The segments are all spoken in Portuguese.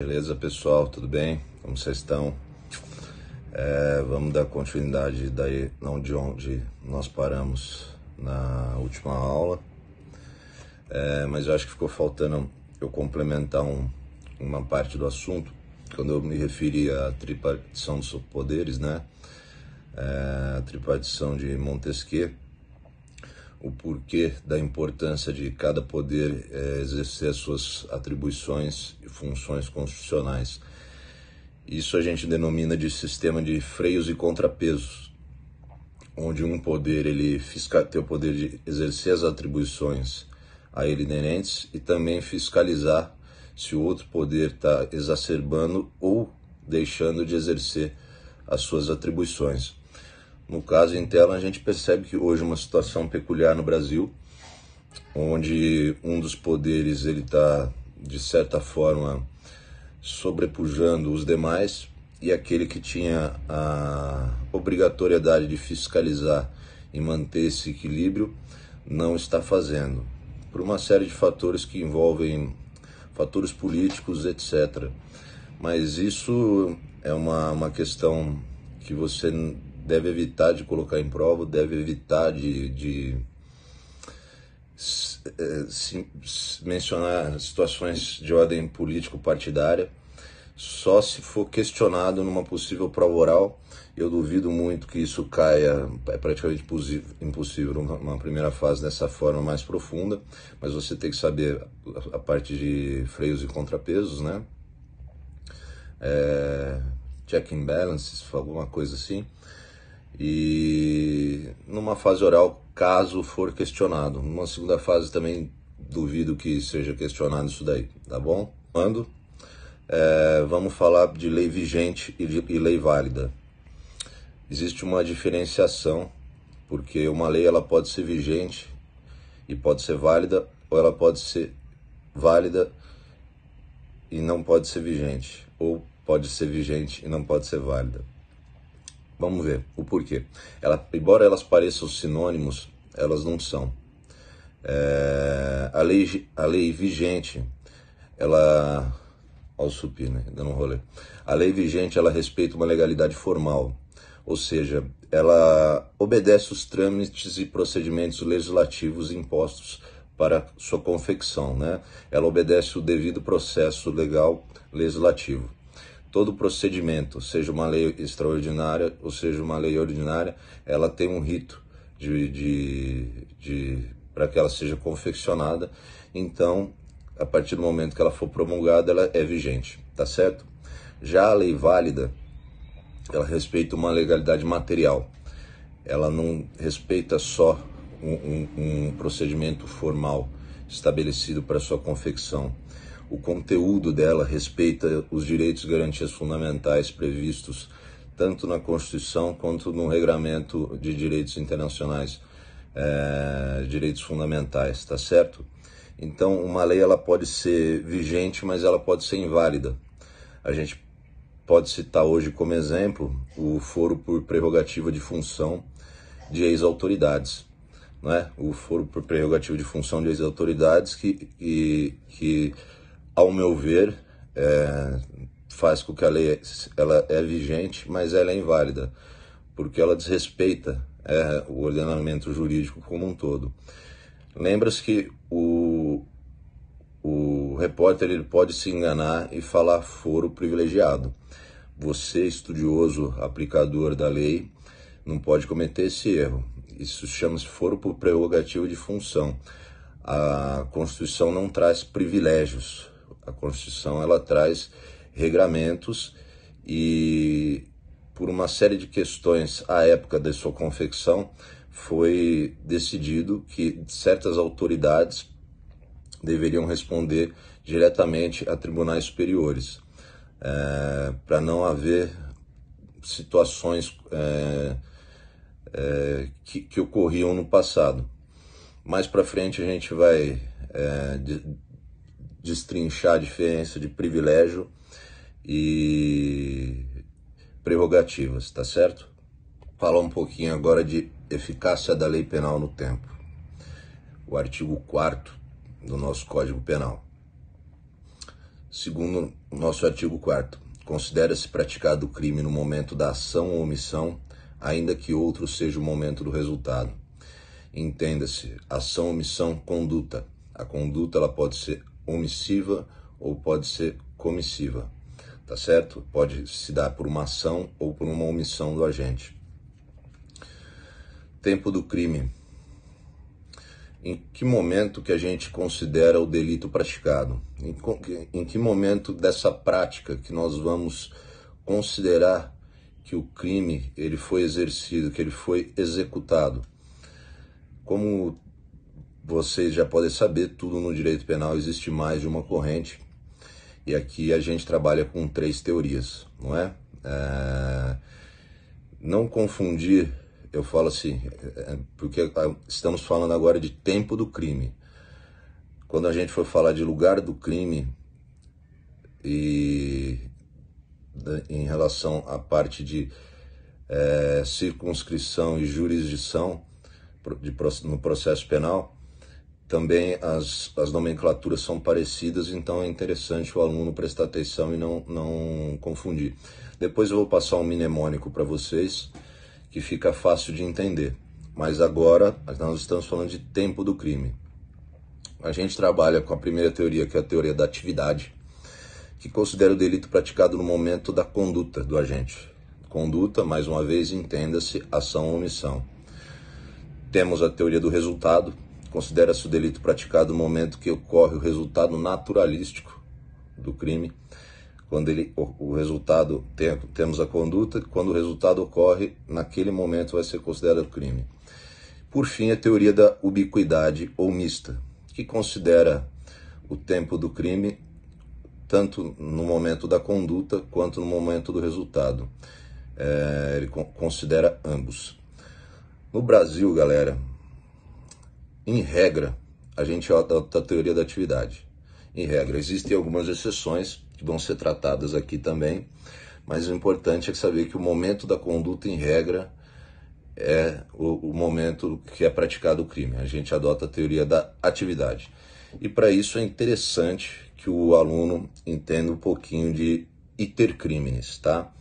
Beleza, pessoal? Tudo bem? Como vocês estão? É, vamos dar continuidade daí, não de onde nós paramos na última aula. É, mas eu acho que ficou faltando eu complementar um, uma parte do assunto. Quando eu me referi à tripartição dos poderes, né? É, a tripartição de Montesquieu o porquê da importância de cada poder é, exercer suas atribuições e funções constitucionais. Isso a gente denomina de sistema de freios e contrapesos, onde um poder ele fiscal tem o poder de exercer as atribuições a ele inerentes e também fiscalizar se o outro poder está exacerbando ou deixando de exercer as suas atribuições. No caso Intel, a gente percebe que hoje uma situação peculiar no Brasil, onde um dos poderes ele está de certa forma sobrepujando os demais e aquele que tinha a obrigatoriedade de fiscalizar e manter esse equilíbrio não está fazendo por uma série de fatores que envolvem fatores políticos, etc. Mas isso é uma, uma questão que você deve evitar de colocar em prova, deve evitar de, de eh, se, se mencionar situações de ordem político-partidária. Só se for questionado numa possível prova oral, eu duvido muito que isso caia, é praticamente impossível numa primeira fase dessa forma mais profunda, mas você tem que saber a parte de freios e contrapesos, né? É, check and balances, alguma coisa assim e numa fase oral, caso for questionado. Numa segunda fase também duvido que seja questionado isso daí, tá bom? Quando? É, vamos falar de lei vigente e, de, e lei válida. Existe uma diferenciação, porque uma lei ela pode ser vigente e pode ser válida, ou ela pode ser válida e não pode ser vigente, ou pode ser vigente e não pode ser válida. Vamos ver o porquê. Ela, embora elas pareçam sinônimos, elas não são. É, a, lei, a lei vigente, ela. Ao supino, né? Dando um rolê. A lei vigente, ela respeita uma legalidade formal, ou seja, ela obedece os trâmites e procedimentos legislativos impostos para sua confecção, né? Ela obedece o devido processo legal legislativo todo procedimento, seja uma lei extraordinária ou seja uma lei ordinária, ela tem um rito de, de, de para que ela seja confeccionada. Então, a partir do momento que ela for promulgada, ela é vigente, tá certo? Já a lei válida, ela respeita uma legalidade material. Ela não respeita só um, um, um procedimento formal estabelecido para sua confecção o conteúdo dela respeita os direitos e garantias fundamentais previstos tanto na Constituição quanto no Regramento de Direitos Internacionais, é, Direitos Fundamentais, tá certo? Então, uma lei ela pode ser vigente, mas ela pode ser inválida. A gente pode citar hoje como exemplo o foro por prerrogativa de função de ex-autoridades, né? O foro por prerrogativa de função de ex-autoridades que, que, que ao meu ver, é, faz com que a lei ela é vigente, mas ela é inválida, porque ela desrespeita é, o ordenamento jurídico como um todo. Lembra-se que o, o repórter ele pode se enganar e falar foro privilegiado. Você, estudioso, aplicador da lei, não pode cometer esse erro. Isso chama-se foro por prerrogativa de função. A Constituição não traz privilégios, a Constituição ela traz regramentos e por uma série de questões à época da sua confecção foi decidido que certas autoridades deveriam responder diretamente a tribunais superiores é, para não haver situações é, é, que, que, ocorriam no passado. Mais para frente a gente vai é, de, destrinchar a diferença de privilégio e prerrogativas, tá certo? Falar um pouquinho agora de eficácia da lei penal no tempo. O artigo 4 do nosso Código Penal. Segundo o nosso artigo 4 considera-se praticado o crime no momento da ação ou omissão, ainda que outro seja o momento do resultado. Entenda-se, ação, omissão, conduta. A conduta ela pode ser omissiva ou pode ser comissiva, tá certo? Pode se dar por uma ação ou por uma omissão do agente. Tempo do crime. Em que momento que a gente considera o delito praticado? Em, em que momento dessa prática que nós vamos considerar que o crime ele foi exercido, que ele foi executado? Como vocês já podem saber, tudo no direito penal existe mais de uma corrente. E aqui a gente trabalha com três teorias, não é? é... Não confundir, eu falo assim, é, porque estamos falando agora de tempo do crime. Quando a gente for falar de lugar do crime e em relação à parte de é, circunscrição e jurisdição de, no processo penal, também as, as nomenclaturas são parecidas, então é interessante o aluno prestar atenção e não, não confundir. Depois eu vou passar um mnemônico para vocês, que fica fácil de entender. Mas agora nós estamos falando de tempo do crime. A gente trabalha com a primeira teoria, que é a teoria da atividade, que considera o delito praticado no momento da conduta do agente. Conduta, mais uma vez, entenda-se ação ou omissão. Temos a teoria do resultado, considera-se o delito praticado no momento que ocorre o resultado naturalístico do crime, quando ele, o, resultado tem, temos a conduta, quando o resultado ocorre naquele momento vai ser considerado crime. Por fim, a teoria da ubiquidade ou mista, que considera o tempo do crime tanto no momento da conduta quanto no momento do resultado. É, ele considera ambos. No Brasil, galera, em regra, a gente adota a teoria da atividade. Em regra, existem algumas exceções que vão ser tratadas aqui também, mas o importante é saber que o momento da conduta, em regra, é o, o momento que é praticado o crime. A gente adota a teoria da atividade. E para isso é interessante que o aluno entenda um pouquinho de crimes, tá?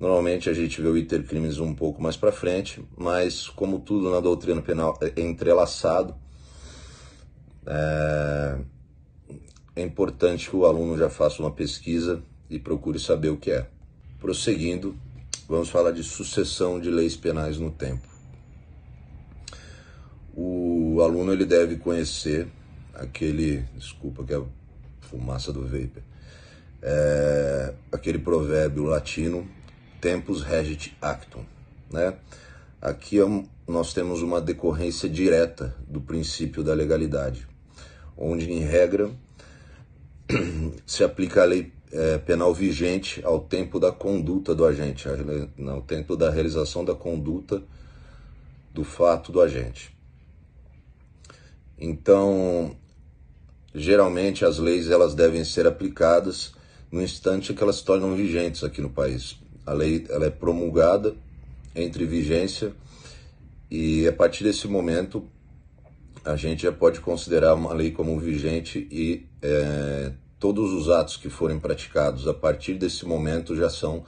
Normalmente a gente vê o iter crimes um pouco mais para frente, mas como tudo na doutrina penal é entrelaçado, é, é importante que o aluno já faça uma pesquisa e procure saber o que é. Prosseguindo, vamos falar de sucessão de leis penais no tempo. O aluno ele deve conhecer aquele, desculpa que é a fumaça do vapor, é, aquele provérbio latino tempus regit actum. Né? Aqui nós temos uma decorrência direta do princípio da legalidade, onde, em regra, se aplica a lei é, penal vigente ao tempo da conduta do agente, ao tempo da realização da conduta do fato do agente. Então, geralmente as leis elas devem ser aplicadas no instante que elas se tornam vigentes aqui no país. A lei ela é promulgada, entre vigência, e a partir desse momento a gente já pode considerar uma lei como vigente e é, todos os atos que forem praticados a partir desse momento já são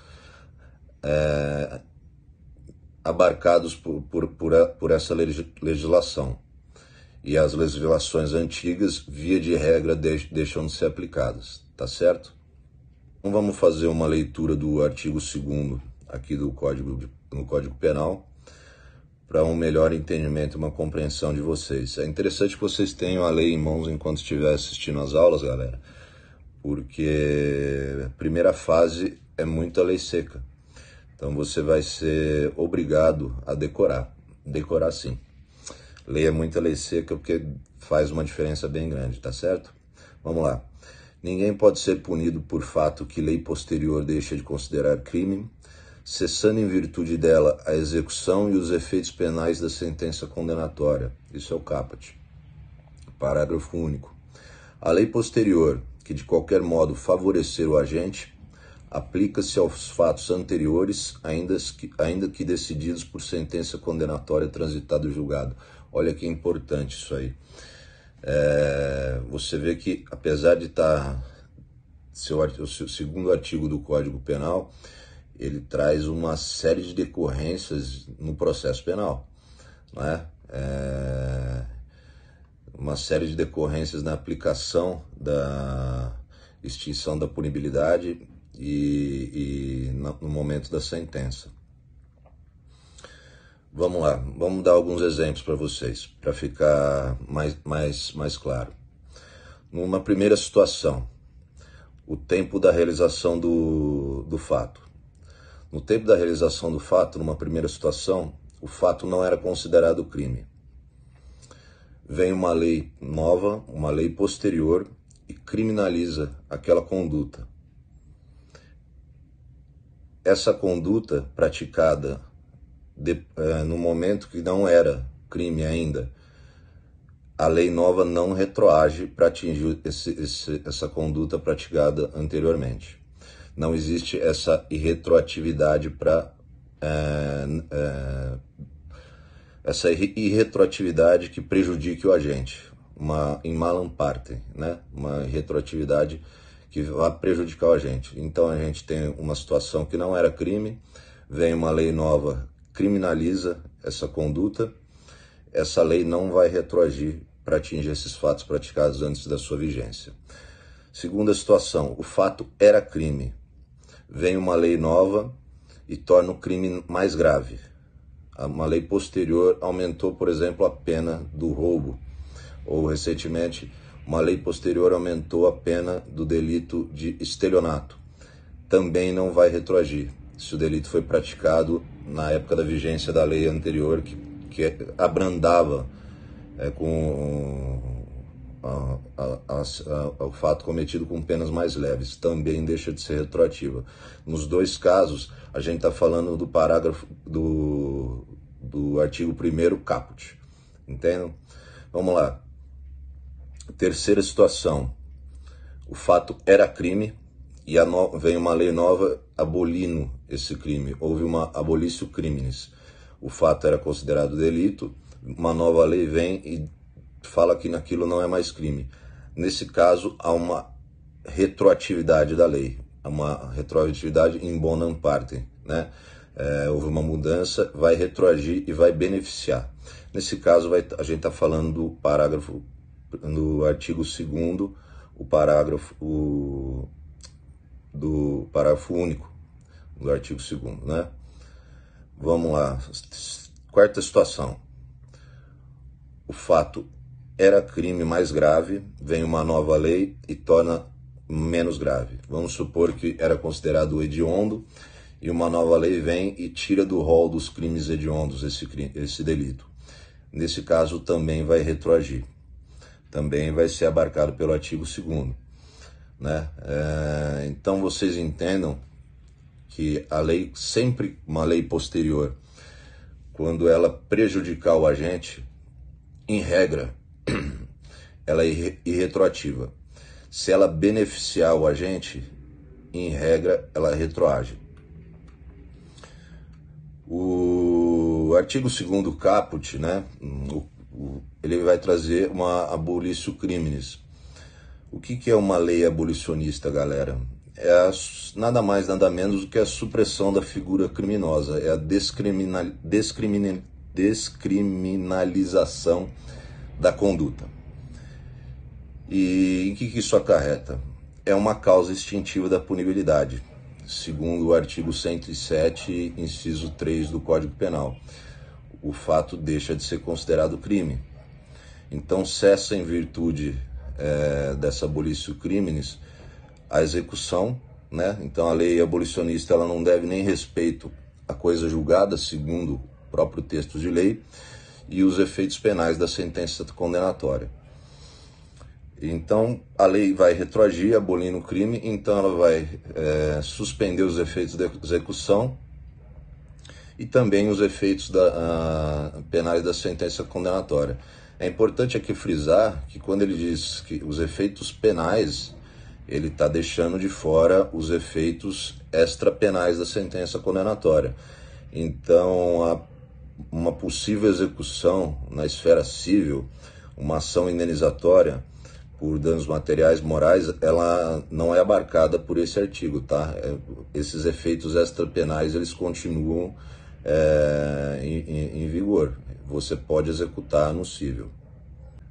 é, abarcados por, por, por, por essa legislação. E as legislações antigas, via de regra, deixam de ser aplicadas, tá certo? Então vamos fazer uma leitura do artigo 2 aqui do Código, no Código Penal para um melhor entendimento, uma compreensão de vocês. É interessante que vocês tenham a lei em mãos enquanto estiver assistindo às aulas, galera, porque a primeira fase é muito lei seca. Então você vai ser obrigado a decorar, decorar sim. Leia é muita lei seca porque faz uma diferença bem grande, tá certo? Vamos lá. Ninguém pode ser punido por fato que lei posterior deixa de considerar crime, cessando em virtude dela a execução e os efeitos penais da sentença condenatória. Isso é o caput. Parágrafo único. A lei posterior, que de qualquer modo favorecer o agente, aplica-se aos fatos anteriores, ainda que, ainda que decididos por sentença condenatória transitada ou julgado. Olha que importante isso aí é, você vê que, apesar de estar. Tá, seu, o seu segundo artigo do Código Penal, ele traz uma série de decorrências no processo penal. Né? É, uma série de decorrências na aplicação da extinção da punibilidade e, e no momento da sentença. Vamos lá, vamos dar alguns exemplos para vocês, para ficar mais, mais, mais claro. Numa primeira situação, o tempo da realização do, do fato. No tempo da realização do fato, numa primeira situação, o fato não era considerado crime. Vem uma lei nova, uma lei posterior, e criminaliza aquela conduta. Essa conduta praticada de, é, no momento que não era crime ainda, a lei nova não retroage para atingir esse, esse, essa conduta praticada anteriormente. Não existe essa irretroatividade para. É, eh, é, eh, essa irretroatividade que prejudique o agente, uma em malam parte, né? uma retroatividade que vai prejudicar o agente. Então a gente tem uma situação que não era crime, vem uma lei nova criminaliza essa conduta, essa lei não vai retroagir para atingir esses fatos praticados antes da sua vigência. Segunda situação, o fato era crime. Vem uma lei nova e torna o crime mais grave. Uma lei posterior aumentou, por exemplo, a pena do roubo. Ou, recentemente, uma lei posterior aumentou a pena do delito de estelionato. Também não vai retroagir, se o delito foi praticado na época da vigência da lei anterior que, que abrandava é, com a, a, a, o fato cometido com penas mais leves, também deixa de ser retroativa. Nos dois casos, a gente está falando do parágrafo do, do artigo 1 caput. Entendam? Vamos lá. Terceira situação. O fato era crime e no... vem uma lei nova abolindo esse crime. Houve uma de criminis. O fato era considerado delito, uma nova lei vem e fala que naquilo não é mais crime. Nesse caso, há uma retroatividade da lei, uma retroatividade em bonam parte, né? É, houve uma mudança, vai retroagir e vai beneficiar. Nesse caso, vai, a gente está falando do parágrafo, no artigo 2 o parágrafo o, do parágrafo único, do artigo 2 né? Vamos lá. Quarta situação. O fato era crime mais grave, vem uma nova lei e torna menos grave. Vamos supor que era considerado hediondo e uma nova lei vem e tira do rol dos crimes hediondos esse, esse delito. Nesse caso também vai retroagir. Também vai ser abarcado pelo artigo 2 né? É, então vocês entendam que a lei, sempre uma lei posterior, quando ela prejudicar o agente, em regra, ela é irretroativa. Se ela beneficiar o agente, em regra, ela retroage. O artigo 2 caput, né, o, o, ele vai trazer uma abolição criminis. O que, que é uma lei abolicionista, galera? é a, nada mais, nada menos do que a supressão da figura criminosa, é a descriminal, descriminalização da conduta. E em que, que isso acarreta? É uma causa extintiva da punibilidade, segundo o artigo 107, inciso 3 do Código Penal. O fato deixa de ser considerado crime. Então cessa em virtude é, dessa abolício crimes a execução, né? Então a lei abolicionista ela não deve nem respeito à coisa julgada, segundo o próprio texto de lei, e os efeitos penais da sentença condenatória. Então a lei vai retroagir, abolindo o crime, então ela vai é, suspender os efeitos da execução e também os efeitos da, a, penais da sentença condenatória. É importante aqui frisar que quando ele diz que os efeitos penais ele está deixando de fora os efeitos extrapenais da sentença condenatória. Então, uma possível execução na esfera civil, uma ação indenizatória por danos materiais morais, ela não é abarcada por esse artigo, tá? É, esses efeitos extrapenais, eles continuam é, em, em vigor. Você pode executar no civil.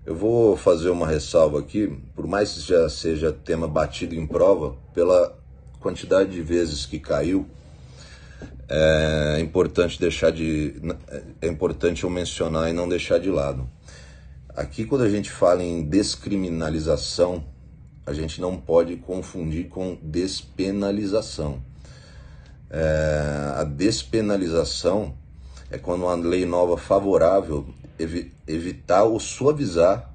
Eu vou fazer uma ressalva aqui, por mais que já seja tema batido em prova, pela quantidade de vezes que caiu, é importante deixar de é importante eu mencionar e não deixar de lado. Aqui quando a gente fala em descriminalização, a gente não pode confundir com despenalização. É, a despenalização é quando uma lei nova favorável evitar ou suavizar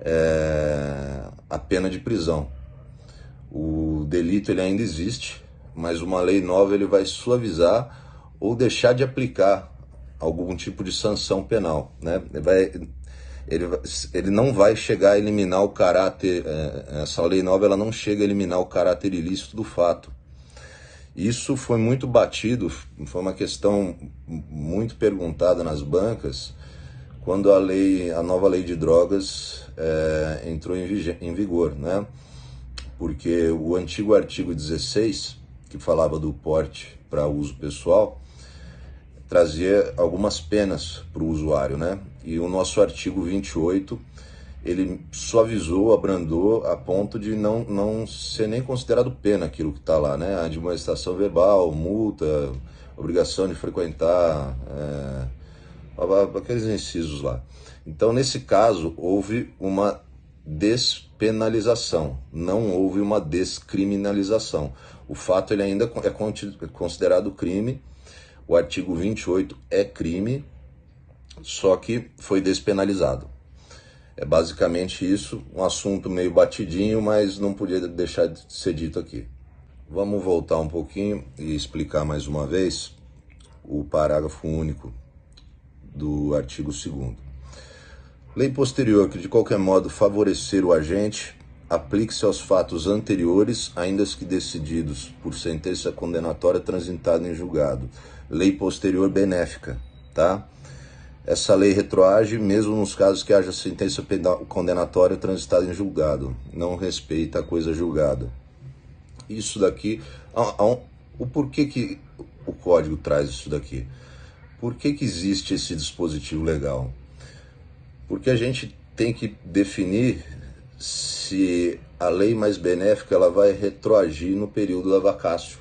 é, a pena de prisão. O delito ele ainda existe, mas uma lei nova ele vai suavizar ou deixar de aplicar algum tipo de sanção penal, né? Ele vai ele, ele não vai chegar a eliminar o caráter, é, essa lei nova ela não chega a eliminar o caráter ilícito do fato. Isso foi muito batido, foi uma questão muito perguntada nas bancas, quando a lei, a nova lei de drogas é, entrou em, em vigor, né? Porque o antigo artigo 16, que falava do porte para uso pessoal, trazia algumas penas para o usuário, né? E o nosso artigo 28 ele suavizou, abrandou a ponto de não, não ser nem considerado pena aquilo que está lá, né? A admoestação verbal, multa, obrigação de frequentar é, aqueles incisos lá. Então, nesse caso, houve uma despenalização, não houve uma descriminalização. O fato ele ainda é, é considerado crime, o artigo 28 é crime, só que foi despenalizado. É basicamente isso, um assunto meio batidinho, mas não podia deixar de ser dito aqui. Vamos voltar um pouquinho e explicar mais uma vez o parágrafo único do artigo 2. Lei posterior que, de qualquer modo, favorecer o agente, aplique-se aos fatos anteriores, ainda que decididos por sentença condenatória transitada em julgado. Lei posterior benéfica, tá? Essa lei retroage mesmo nos casos que haja sentença condenatória transitada em julgado. Não respeita a coisa julgada. Isso daqui. A, a, o porquê que o código traz isso daqui? Por que, que existe esse dispositivo legal? Porque a gente tem que definir se a lei mais benéfica ela vai retroagir no período da vacácio,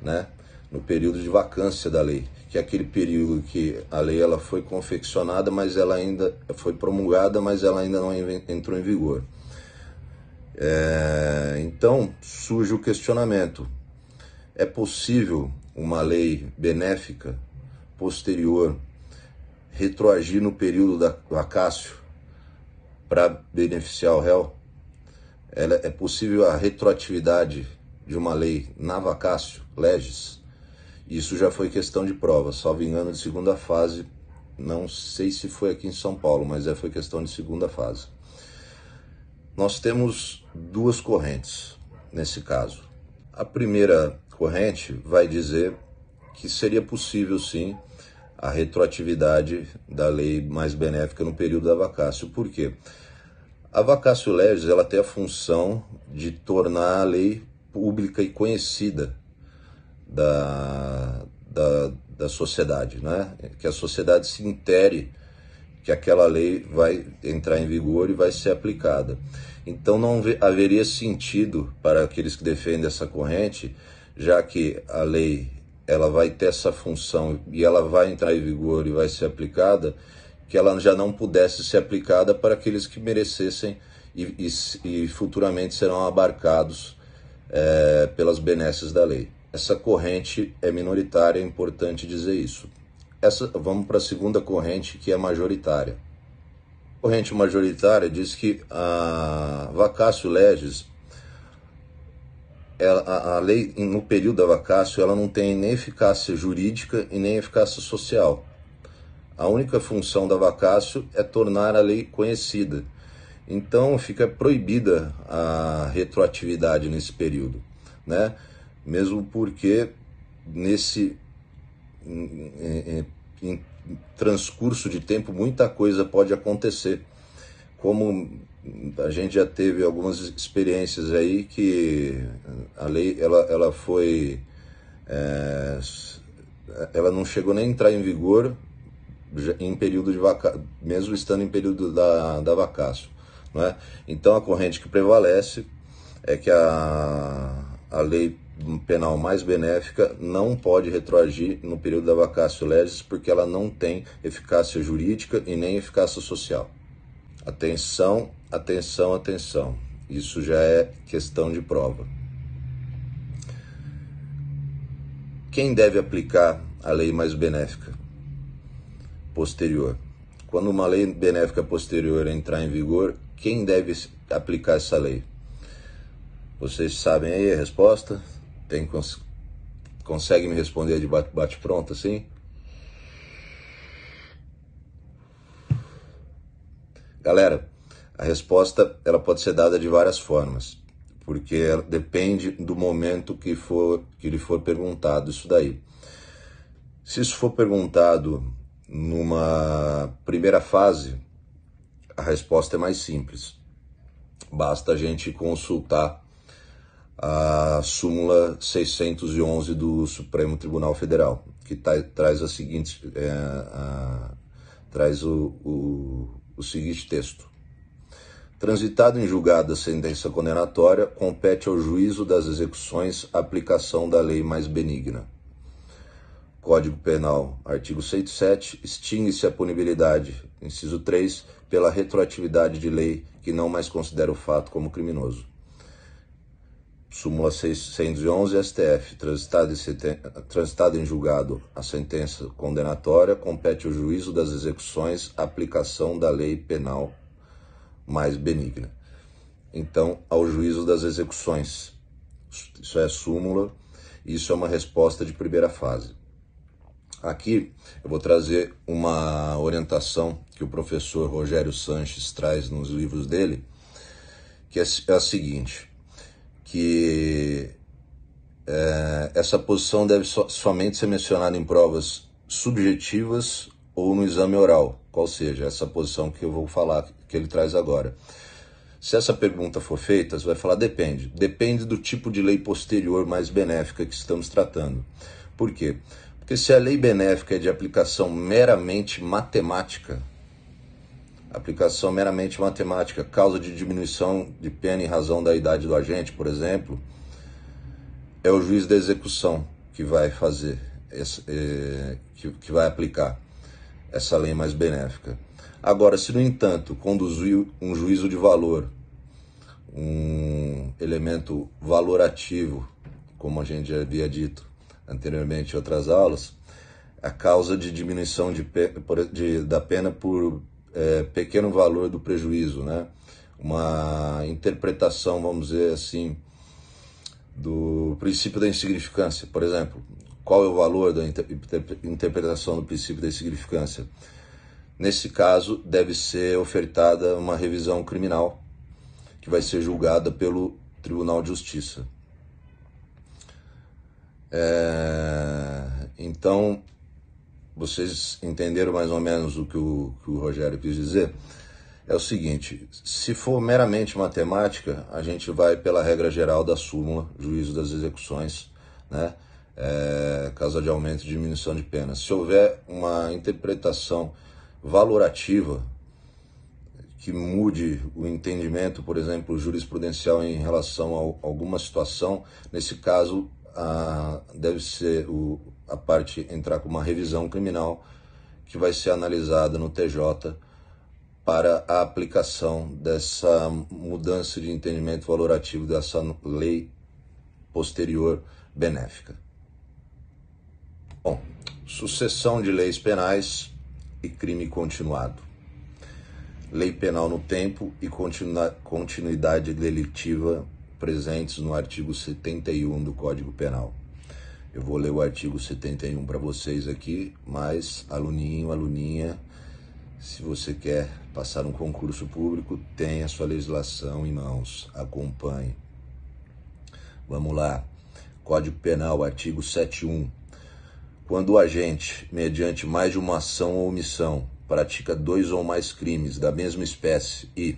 né? no período de vacância da lei, que é aquele período que a lei ela foi confeccionada, mas ela ainda foi promulgada, mas ela ainda não entrou em vigor. É, então surge o questionamento: é possível uma lei benéfica posterior, retroagir no período da, do acácio para beneficiar o réu? Ela, é possível a retroatividade de uma lei na vacácio, legis? Isso já foi questão de prova, salvo engano de segunda fase. Não sei se foi aqui em São Paulo, mas é, foi questão de segunda fase. Nós temos duas correntes nesse caso. A primeira corrente vai dizer que seria possível sim a retroatividade da lei mais benéfica no período da vacácio. Por quê? A vacácio legis ela tem a função de tornar a lei pública e conhecida da, da, da sociedade, né? que a sociedade se intere que aquela lei vai entrar em vigor e vai ser aplicada. Então não haveria sentido para aqueles que defendem essa corrente, já que a lei ela vai ter essa função e ela vai entrar em vigor e vai ser aplicada, que ela já não pudesse ser aplicada para aqueles que merecessem e, e, e futuramente serão abarcados é, pelas benesses da lei. Essa corrente é minoritária, é importante dizer isso. Essa, vamos para a segunda corrente, que é majoritária. A corrente majoritária diz que a vacácio legis ela, a, a, lei no período da vacácio ela não tem nem eficácia jurídica e nem eficácia social. A única função da vacácio é tornar a lei conhecida. Então fica proibida a retroatividade nesse período, né? Mesmo porque nesse em, em, em transcurso de tempo muita coisa pode acontecer, como a gente já teve algumas experiências aí que a lei ela, ela foi é, ela não chegou nem a entrar em vigor em período de vaca, mesmo estando em período da, da vacaço, é né? Então a corrente que prevalece é que a, a lei penal mais benéfica não pode retroagir no período da vacaço legis porque ela não tem eficácia jurídica e nem eficácia social. Atenção, atenção, atenção. Isso já é questão de prova. Quem deve aplicar a lei mais benéfica posterior? Quando uma lei benéfica posterior entrar em vigor, quem deve aplicar essa lei? Vocês sabem aí a resposta? Tem, cons consegue me responder de bate-pronto bate assim? Galera, a resposta ela pode ser dada de várias formas, porque depende do momento que for que lhe for perguntado isso daí. Se isso for perguntado numa primeira fase, a resposta é mais simples. Basta a gente consultar a súmula 611 do Supremo Tribunal Federal, que tá, traz a seguinte é, a, traz o o seguinte texto: Transitado em julgada a sentença condenatória, compete ao juízo das execuções a aplicação da lei mais benigna. Código Penal, artigo 107, extingue-se a punibilidade, inciso 3, pela retroatividade de lei que não mais considera o fato como criminoso súmula 611 STF, transitada em, em julgado a sentença condenatória, compete ao juízo das execuções aplicação da lei penal mais benigna. Então, ao juízo das execuções. Isso é súmula, isso é uma resposta de primeira fase. Aqui eu vou trazer uma orientação que o professor Rogério Sanches traz nos livros dele, que é a seguinte: que é, essa posição deve so, somente ser mencionada em provas subjetivas ou no exame oral, qual seja essa posição que eu vou falar, que ele traz agora. Se essa pergunta for feita, você vai falar depende. Depende do tipo de lei posterior mais benéfica que estamos tratando. Por quê? Porque se a lei benéfica é de aplicação meramente matemática, Aplicação meramente matemática, causa de diminuição de pena em razão da idade do agente, por exemplo, é o juiz da execução que vai fazer, é, que vai aplicar essa lei mais benéfica. Agora, se no entanto conduzir um juízo de valor, um elemento valorativo, como a gente já havia dito anteriormente em outras aulas, a causa de diminuição de, de, da pena por é, pequeno valor do prejuízo, né? uma interpretação, vamos dizer assim, do princípio da insignificância, por exemplo. Qual é o valor da inter interpretação do princípio da insignificância? Nesse caso, deve ser ofertada uma revisão criminal que vai ser julgada pelo Tribunal de Justiça. É, então, vocês entenderam mais ou menos o que o, que o Rogério quis dizer? É o seguinte: se for meramente matemática, a gente vai pela regra geral da súmula, juízo das execuções, né? É, causa de aumento e diminuição de pena. Se houver uma interpretação valorativa que mude o entendimento, por exemplo, jurisprudencial em relação a alguma situação, nesse caso a, deve ser o, a parte entrar com uma revisão criminal que vai ser analisada no TJ para a aplicação dessa mudança de entendimento valorativo dessa lei posterior benéfica. Bom, sucessão de leis penais e crime continuado. Lei penal no tempo e continuidade delitiva presentes no artigo 71 do Código Penal. Eu vou ler o artigo 71 para vocês aqui, mas aluninho, aluninha, se você quer passar um concurso público, tem a sua legislação em mãos, acompanhe. Vamos lá. Código Penal, artigo 71. Quando o agente, mediante mais de uma ação ou omissão, pratica dois ou mais crimes da mesma espécie e,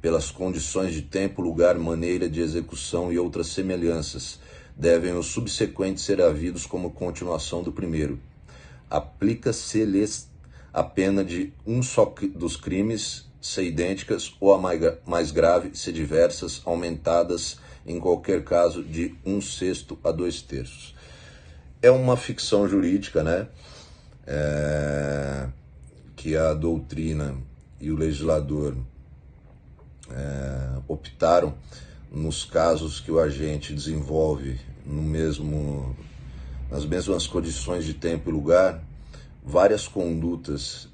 pelas condições de tempo, lugar, maneira de execução e outras semelhanças, devem os subsequentes ser havidos como continuação do primeiro. Aplica-se-lhes a pena de um só dos crimes se idênticas ou a mais grave se diversas, aumentadas em qualquer caso de um sexto a dois terços. É uma ficção jurídica, né? É... Que a doutrina e o legislador é... optaram nos casos que o agente desenvolve no mesmo, nas mesmas condições de tempo e lugar várias condutas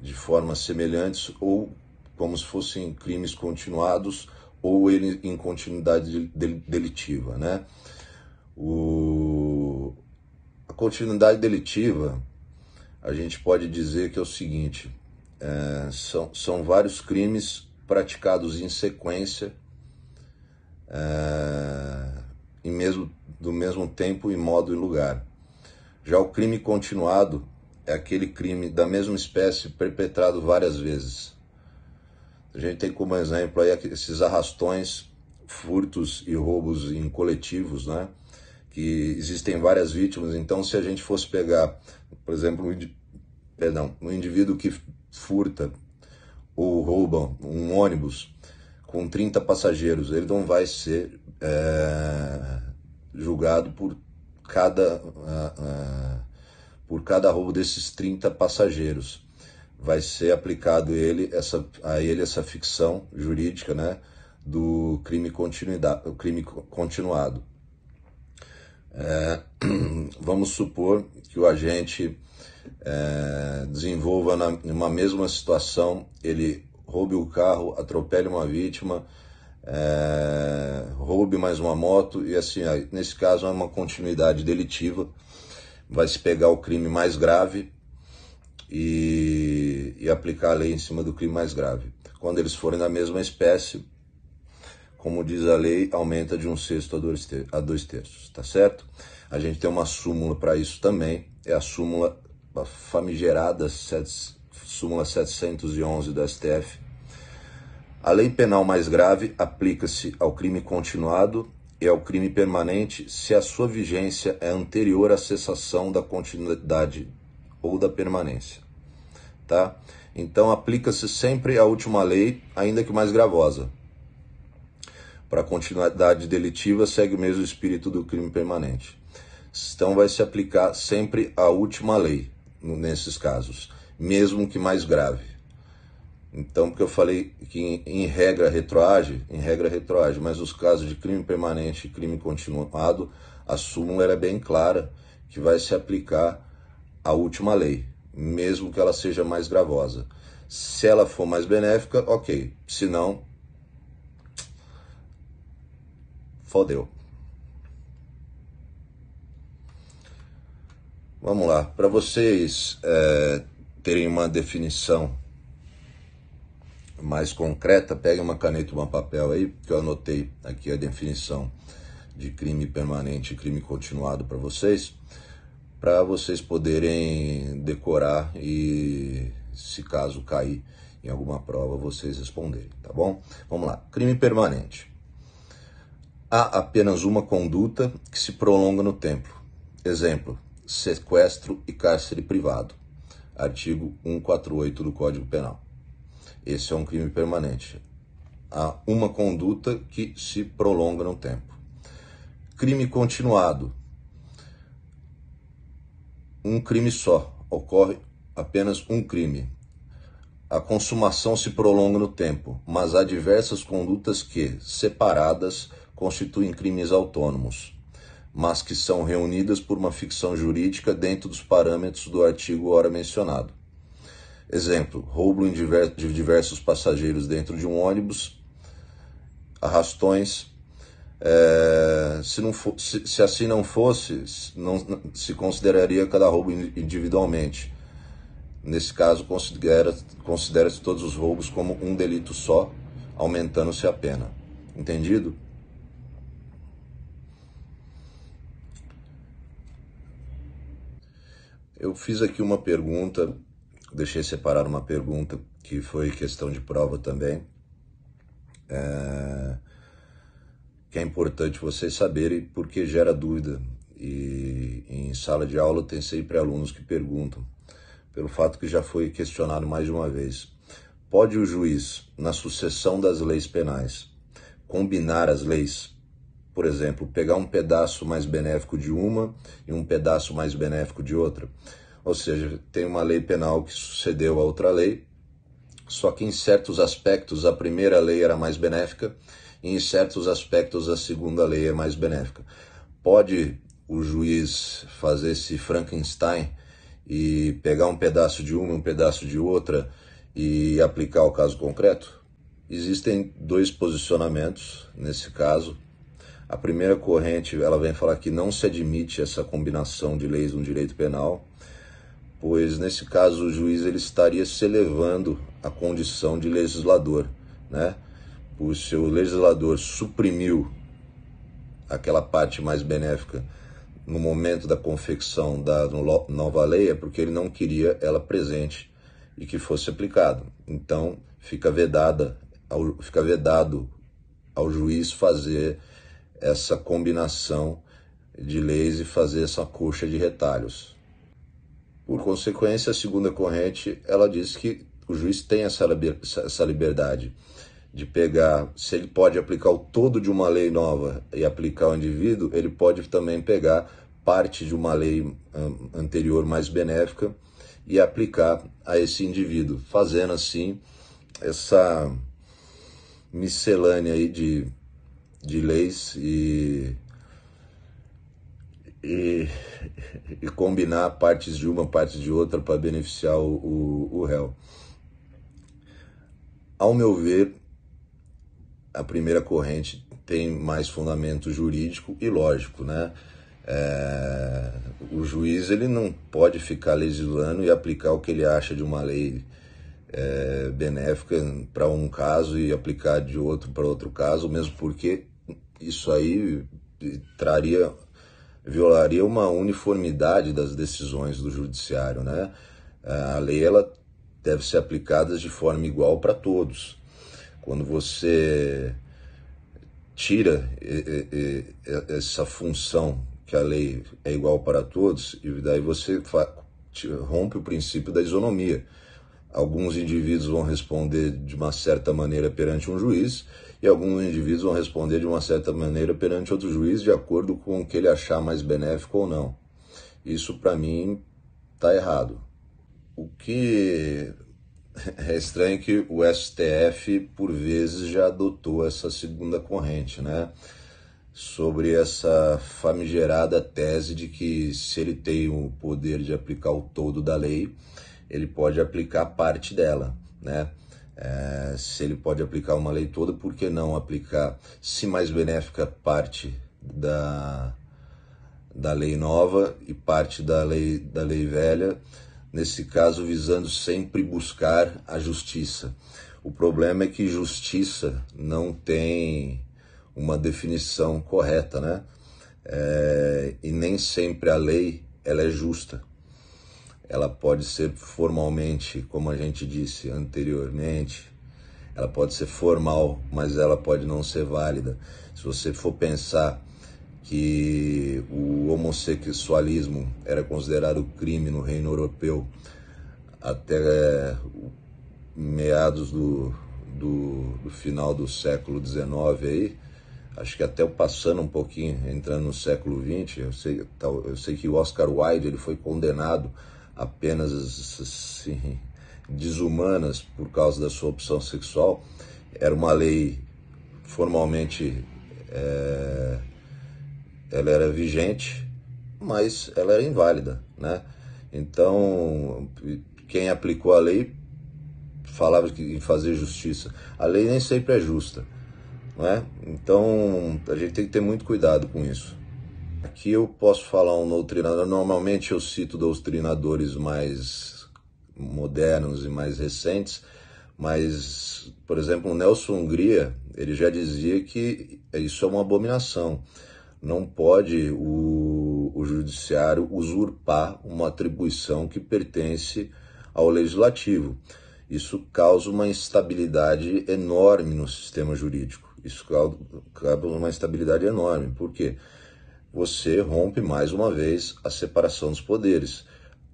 de formas semelhantes ou como se fossem crimes continuados ou ele em continuidade delitiva, né? O... A continuidade delitiva, a gente pode dizer que é o seguinte, é, são, são vários crimes praticados em sequência, é, e mesmo do mesmo tempo e modo e lugar. Já o crime continuado é aquele crime da mesma espécie perpetrado várias vezes. A gente tem como exemplo aí esses arrastões, furtos e roubos em coletivos, né? Que existem várias vítimas. Então, se a gente fosse pegar, por exemplo, um, perdão, um indivíduo que furta ou rouba um ônibus com 30 passageiros, ele não vai ser é, julgado por cada, uh, uh, por cada roubo desses 30 passageiros. Vai ser aplicado ele, essa, a ele essa ficção jurídica né, do crime, continuidade, crime continuado. É, vamos supor que o agente é, desenvolva na, uma mesma situação, ele roube o carro, atropele uma vítima, é, roube mais uma moto e assim, nesse caso é uma continuidade delitiva, vai se pegar o crime mais grave e, e aplicar a lei em cima do crime mais grave. Quando eles forem da mesma espécie, como diz a lei, aumenta de um sexto a dois terços, tá certo? A gente tem uma súmula para isso também, é a súmula famigerada, sete, súmula 711 do STF, a lei penal mais grave aplica-se ao crime continuado e ao crime permanente se a sua vigência é anterior à cessação da continuidade ou da permanência. Tá? Então aplica-se sempre a última lei, ainda que mais gravosa. Para a continuidade delitiva segue o mesmo espírito do crime permanente. Então vai se aplicar sempre a última lei nesses casos, mesmo que mais grave. Então, porque eu falei que em, regra retroage, em regra retroage, mas os casos de crime permanente e crime continuado, a súmula era bem clara que vai se aplicar a última lei, mesmo que ela seja mais gravosa. Se ela for mais benéfica, ok. Se não, fodeu. Vamos lá, para vocês é, terem uma definição mais concreta, pegue uma caneta e um papel aí, que eu anotei aqui a definição de crime permanente e crime continuado para vocês, para vocês poderem decorar e, se caso cair em alguma prova, vocês responderem, tá bom? Vamos lá. Crime permanente. Há apenas uma conduta que se prolonga no tempo. Exemplo: sequestro e cárcere privado. Artigo 148 do Código Penal. Esse é um crime permanente. Há uma conduta que se prolonga no tempo. Crime continuado. Um crime só. Ocorre apenas um crime. A consumação se prolonga no tempo, mas há diversas condutas que, separadas, constituem crimes autônomos, mas que são reunidas por uma ficção jurídica dentro dos parâmetros do artigo ora mencionado. Exemplo: roubo de diversos passageiros dentro de um ônibus, arrastões. É, se, não for, se, se, assim não fosse, não, se consideraria cada roubo individualmente. Nesse caso, considera-se considera todos os roubos como um delito só, aumentando-se a pena. Entendido? Eu fiz aqui uma pergunta deixei separar uma pergunta que foi questão de prova também, é, que é importante vocês saberem porque gera dúvida. E em sala de aula tem sempre alunos que perguntam, pelo fato que já foi questionado mais de uma vez. Pode o juiz, na sucessão das leis penais, combinar as leis? Por exemplo, pegar um pedaço mais benéfico de uma e um pedaço mais benéfico de outra? ou seja, tem uma lei penal que sucedeu a outra lei, só que em certos aspectos a primeira lei era mais benéfica e em certos aspectos a segunda lei é mais benéfica. Pode o juiz fazer esse Frankenstein e pegar um pedaço de uma, um pedaço de outra e aplicar o caso concreto? Existem dois posicionamentos nesse caso. A primeira corrente, ela vem falar que não se admite essa combinação de leis no direito penal, pois nesse caso o juiz ele estaria se elevando à condição de legislador, né? O seu legislador suprimiu aquela parte mais benéfica no momento da confecção da nova lei é porque ele não queria ela presente e que fosse aplicada. Então fica vedada, fica vedado ao juiz fazer essa combinação de leis e fazer essa coxa de retalhos. Por consequência, a segunda corrente, ela diz que o juiz tem essa, essa liberdade de pegar, se ele pode aplicar o todo de uma lei nova e aplicar ao indivíduo, ele pode também pegar parte de uma lei hum, anterior mais benéfica e aplicar a esse indivíduo, fazendo assim essa miscelânea aí de, de leis e e, e combinar partes de uma, partes de outra para beneficiar o, o, réu. Ao meu ver, a primeira corrente tem mais fundamento jurídico e lógico, né? É, o juiz ele não pode ficar legislando e aplicar o que ele acha de uma lei é, benéfica para um caso e aplicar de outro para outro caso, mesmo porque isso aí traria violaria uma uniformidade das decisões do judiciário, né? A lei ela deve ser aplicada de forma igual para todos. Quando você tira essa função que a lei é igual para todos e daí você rompe o princípio da isonomia. Alguns indivíduos vão responder de uma certa maneira perante um juiz e alguns indivíduos vão responder de uma certa maneira perante outro juiz de acordo com o que ele achar mais benéfico ou não. Isso para mim está errado. O que é estranho é que o STF por vezes já adotou essa segunda corrente, né? Sobre essa famigerada tese de que se ele tem o poder de aplicar o todo da lei, ele pode aplicar parte dela, né? É, se ele pode aplicar uma lei toda, por que não aplicar, se mais benéfica, parte da, da lei nova e parte da lei, da lei velha, nesse caso visando sempre buscar a justiça. O problema é que justiça não tem uma definição correta, né? É, e nem sempre a lei ela é justa ela pode ser formalmente, como a gente disse anteriormente, ela pode ser formal, mas ela pode não ser válida. Se você for pensar que o homossexualismo era considerado crime no reino europeu até eh, meados do, do, do final do século XIX aí, acho que até passando um pouquinho, entrando no século XX, eu sei, eu sei que o Oscar Wilde ele foi condenado apenas assim, desumanas por causa da sua opção sexual. Era uma lei formalmente é, ela era vigente, mas ela era inválida, né? Então quem aplicou a lei falava em fazer justiça. A lei nem sempre é justa, né? Então a gente tem que ter muito cuidado com isso. Aqui eu posso falar um doutrinador. Normalmente eu cito doutrinadores mais modernos e mais recentes, mas, por exemplo, Nelson Hungria, ele já dizia que isso é uma abominação. Não pode o, o judiciário usurpar uma atribuição que pertence ao legislativo. Isso causa uma instabilidade enorme no sistema jurídico. Isso causa uma instabilidade enorme. Por quê? Porque você rompe mais uma vez a separação dos poderes.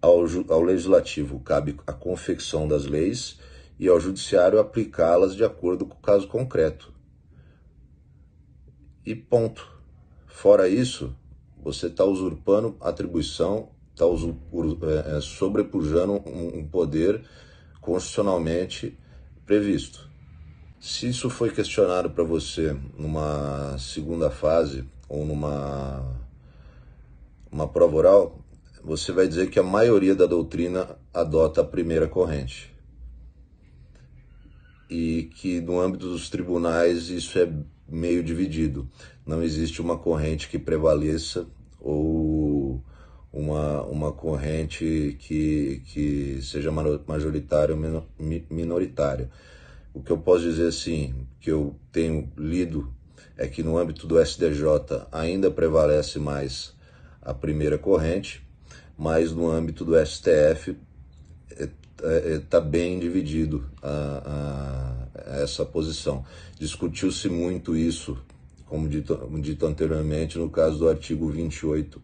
Ao, ao legislativo cabe a confecção das leis e ao judiciário aplicá-las de acordo com o caso concreto. E ponto. Fora isso, você está usurpando atribuição, está é, é, sobrepujando um, um poder constitucionalmente previsto. Se isso foi questionado para você numa segunda fase ou numa uma prova oral, você vai dizer que a maioria da doutrina adota a primeira corrente. E que no âmbito dos tribunais isso é meio dividido. Não existe uma corrente que prevaleça ou uma, uma corrente que, que seja majoritária ou minoritária. O que eu posso dizer assim, que eu tenho lido é que no âmbito do SDJ ainda prevalece mais a primeira corrente, mas no âmbito do STF está é, é, é, bem dividido a, a essa posição. Discutiu-se muito isso, como dito, dito anteriormente, no caso do artigo 28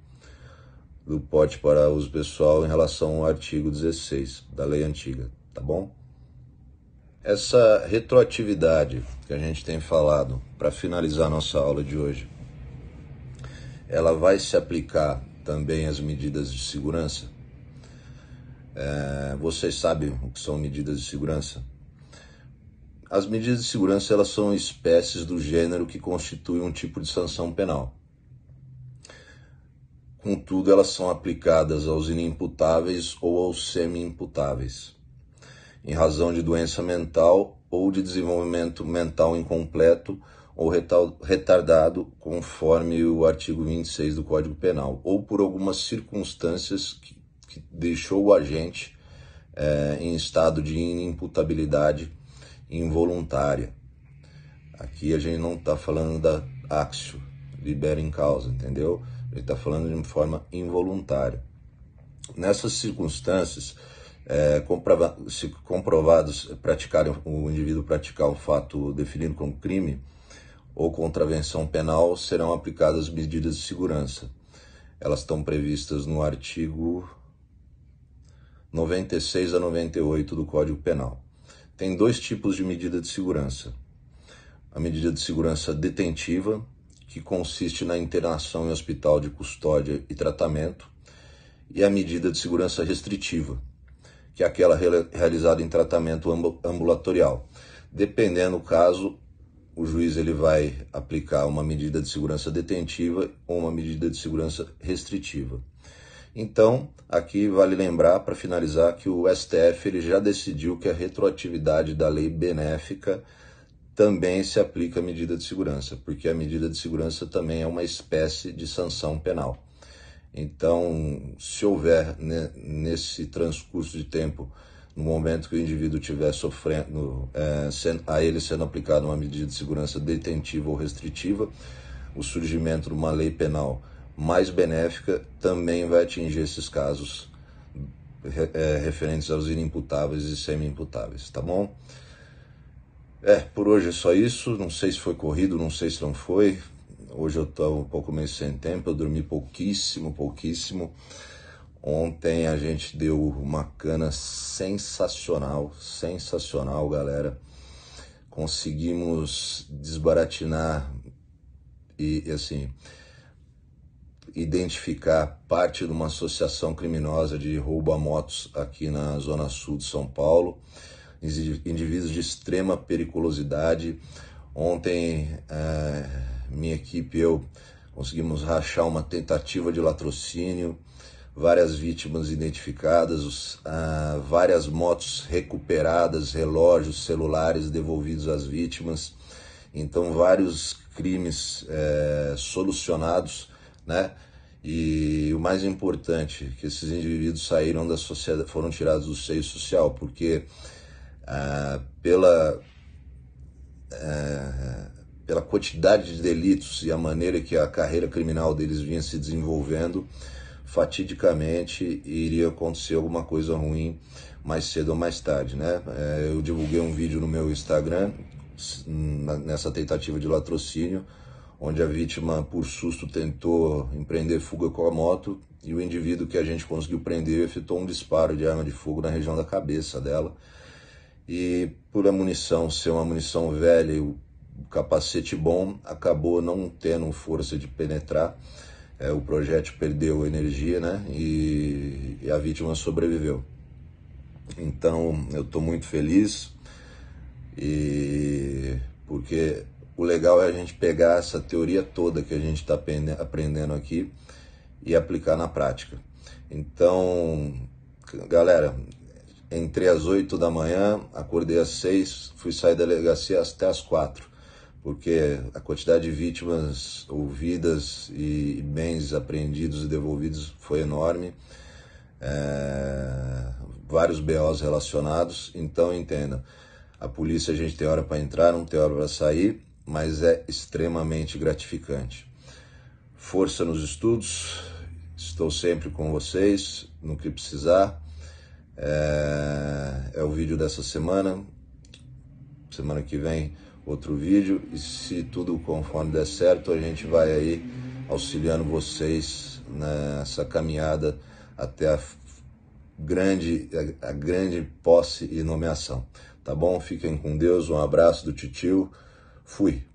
do pote para uso pessoal em relação ao artigo 16 da lei antiga, tá bom? Essa retroatividade que a gente tem falado para finalizar nossa aula de hoje, ela vai se aplicar também às medidas de segurança? É, vocês sabem o que são medidas de segurança? As medidas de segurança elas são espécies do gênero que constituem um tipo de sanção penal. Contudo, elas são aplicadas aos inimputáveis ou aos semi-imputáveis em razão de doença mental ou de desenvolvimento mental incompleto ou retardado, conforme o artigo 26 do Código Penal, ou por algumas circunstâncias que, que deixou o agente é, em estado de inimputabilidade involuntária. Aqui a gente não está falando da axio, libera em causa, entendeu? gente está falando de uma forma involuntária. Nessas circunstâncias, é, comprova se comprovados praticarem, o indivíduo praticar um fato definido como crime ou contravenção penal, serão aplicadas medidas de segurança. Elas estão previstas no artigo 96 a 98 do Código Penal. Tem dois tipos de medida de segurança. A medida de segurança detentiva, que consiste na internação em hospital de custódia e tratamento, e a medida de segurança restritiva, que aquela realizada em tratamento ambulatorial. Dependendo do caso, o juiz ele vai aplicar uma medida de segurança detentiva ou uma medida de segurança restritiva. Então, aqui vale lembrar para finalizar que o STF ele já decidiu que a retroatividade da lei benéfica também se aplica à medida de segurança, porque a medida de segurança também é uma espécie de sanção penal. Então, se houver né, nesse transcurso de tempo, no momento que o indivíduo estiver sofrendo, é, sendo, a ele sendo aplicada uma medida de segurança detentiva ou restritiva, o surgimento de uma lei penal mais benéfica também vai atingir esses casos é, referentes aos inimputáveis e semi-imputáveis, tá bom? É, por hoje é só isso. Não sei se foi corrido, não sei se não foi. Hoje eu estou um pouco meio sem tempo, eu dormi pouquíssimo, pouquíssimo. Ontem a gente deu uma cana sensacional, sensacional, galera. Conseguimos desbaratinar e, assim, identificar parte de uma associação criminosa de rouba motos aqui na zona sul de São Paulo, indivíduos de extrema periculosidade Ontem, é, minha equipe e eu conseguimos rachar uma tentativa de latrocínio, várias vítimas identificadas, os, ah, várias motos recuperadas, relógios, celulares devolvidos às vítimas. Então, vários crimes é, solucionados, né? E o mais importante, que esses indivíduos saíram da sociedade, foram tirados do seio social, porque ah, pela, é, pela quantidade de delitos e a maneira que a carreira criminal deles vinha se desenvolvendo, fatidicamente iria acontecer alguma coisa ruim mais cedo ou mais tarde, né? É, eu divulguei um vídeo no meu Instagram nessa tentativa de latrocínio, onde a vítima, por susto, tentou empreender fuga com a moto e o indivíduo que a gente conseguiu prender efetuou um disparo de arma de fogo na região da cabeça dela. E por a munição ser uma munição velha e o capacete bom, acabou não tendo força de penetrar. É, o projétil perdeu energia, né? E, e a vítima sobreviveu. Então eu estou muito feliz e porque o legal é a gente pegar essa teoria toda que a gente está aprendendo aqui e aplicar na prática. Então, galera, entrei às 8 da manhã, acordei às 6, fui sair da delegacia até às 4, porque a quantidade de vítimas ouvidas e bens apreendidos e devolvidos foi enorme. É, vários BOs relacionados, então entenda, a polícia a gente tem hora para entrar, não tem hora para sair, mas é extremamente gratificante. Força nos estudos, estou sempre com vocês no que precisar. É, é o vídeo dessa semana. Semana que vem, outro vídeo. E se tudo conforme der certo, a gente vai aí auxiliando vocês nessa caminhada até a grande, a, grande posse e nomeação. Tá bom? Fiquem com Deus, um abraço do titio. Fui.